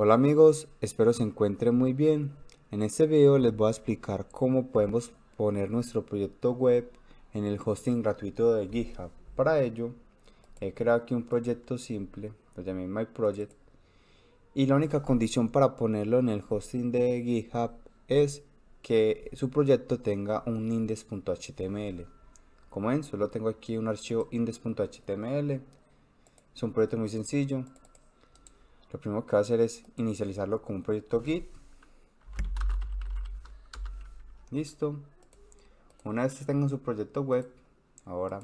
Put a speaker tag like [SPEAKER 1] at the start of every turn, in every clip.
[SPEAKER 1] Hola amigos, espero se encuentren muy bien. En este video les voy a explicar cómo podemos poner nuestro proyecto web en el hosting gratuito de GitHub. Para ello, he creado aquí un proyecto simple, lo llamé My Y la única condición para ponerlo en el hosting de GitHub es que su proyecto tenga un index.html. Como ven, solo tengo aquí un archivo index.html. Es un proyecto muy sencillo lo primero que va a hacer es inicializarlo con un proyecto git listo una vez que tenga su proyecto web ahora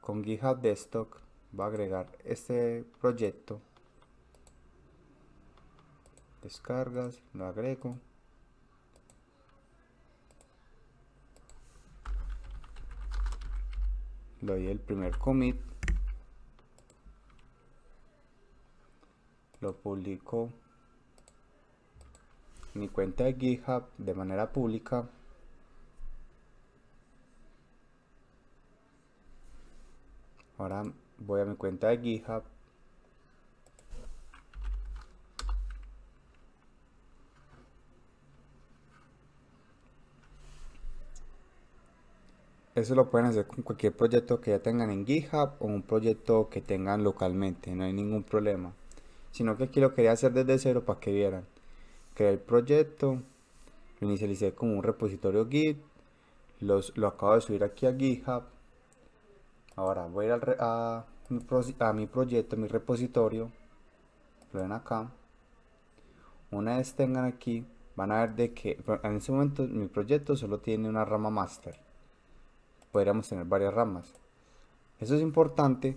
[SPEAKER 1] con github desktop va a agregar este proyecto descargas lo agrego le doy el primer commit lo publico en mi cuenta de GitHub de manera pública ahora voy a mi cuenta de GitHub Eso lo pueden hacer con cualquier proyecto que ya tengan en GitHub o un proyecto que tengan localmente, no hay ningún problema sino que aquí lo quería hacer desde cero para que vieran. Creé el proyecto, lo inicialicé como un repositorio Git, lo acabo de subir aquí a GitHub. Ahora voy a ir a, mi proyecto, mi repositorio, lo ven acá. Una vez tengan aquí, van a ver de que en ese momento mi proyecto solo tiene una rama master. Podríamos tener varias ramas. Eso es importante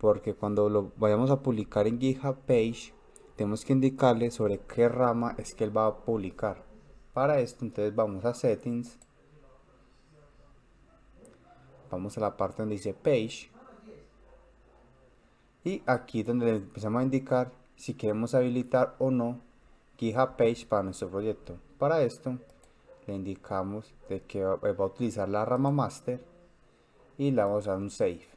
[SPEAKER 1] porque cuando lo vayamos a publicar en GitHub Page, tenemos que indicarle sobre qué rama es que él va a publicar. Para esto entonces vamos a Settings, vamos a la parte donde dice Page, y aquí donde le empezamos a indicar si queremos habilitar o no GitHub Page para nuestro proyecto. Para esto le indicamos de que va a utilizar la rama master y le vamos a dar un save.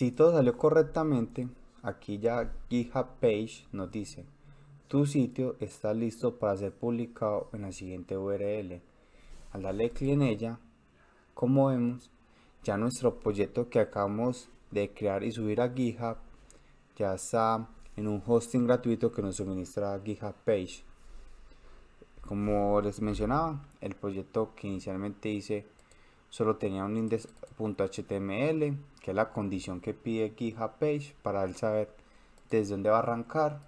[SPEAKER 1] Si todo salió correctamente, aquí ya GitHub Page nos dice, tu sitio está listo para ser publicado en la siguiente URL. Al darle clic en ella, como vemos, ya nuestro proyecto que acabamos de crear y subir a GitHub ya está en un hosting gratuito que nos suministra GitHub Page. Como les mencionaba, el proyecto que inicialmente hice solo tenía un index.html, que es la condición que pide GitHub Page para él saber desde dónde va a arrancar.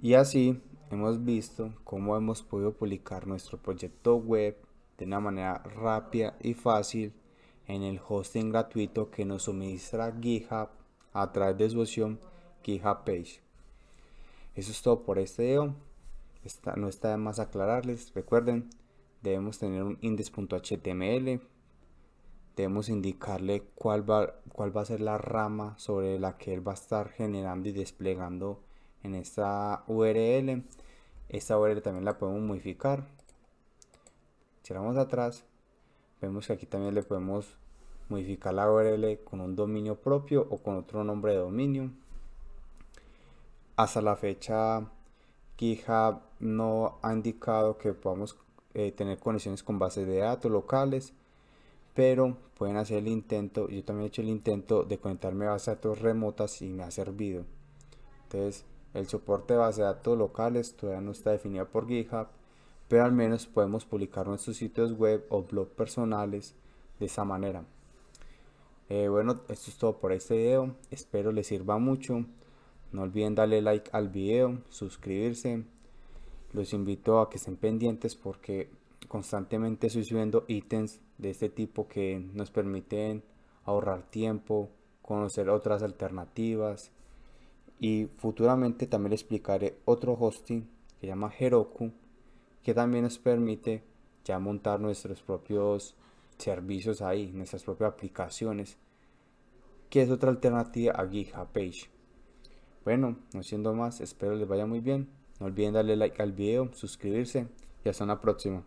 [SPEAKER 1] Y así hemos visto cómo hemos podido publicar nuestro proyecto web de una manera rápida y fácil en el hosting gratuito que nos suministra GitHub a través de su opción GitHub Page. Eso es todo por este video. no está de más aclararles. Recuerden, debemos tener un index.html debemos indicarle cuál va, cuál va a ser la rama sobre la que él va a estar generando y desplegando en esta URL. Esta URL también la podemos modificar. Si atrás, vemos que aquí también le podemos modificar la URL con un dominio propio o con otro nombre de dominio. Hasta la fecha, GitHub no ha indicado que podamos eh, tener conexiones con bases de datos locales pero pueden hacer el intento, yo también he hecho el intento de conectarme a base de datos remotas y me ha servido. Entonces, el soporte de base de datos locales todavía no está definido por GitHub, pero al menos podemos publicar nuestros sitios web o blogs personales de esa manera. Eh, bueno, esto es todo por este video, espero les sirva mucho. No olviden darle like al video, suscribirse. Los invito a que estén pendientes porque constantemente estoy subiendo ítems de este tipo que nos permiten ahorrar tiempo, conocer otras alternativas y futuramente también explicaré otro hosting que se llama Heroku que también nos permite ya montar nuestros propios servicios ahí, nuestras propias aplicaciones que es otra alternativa a GitHub Page. Bueno, no siendo más, espero les vaya muy bien. No olviden darle like al video, suscribirse y hasta una próxima.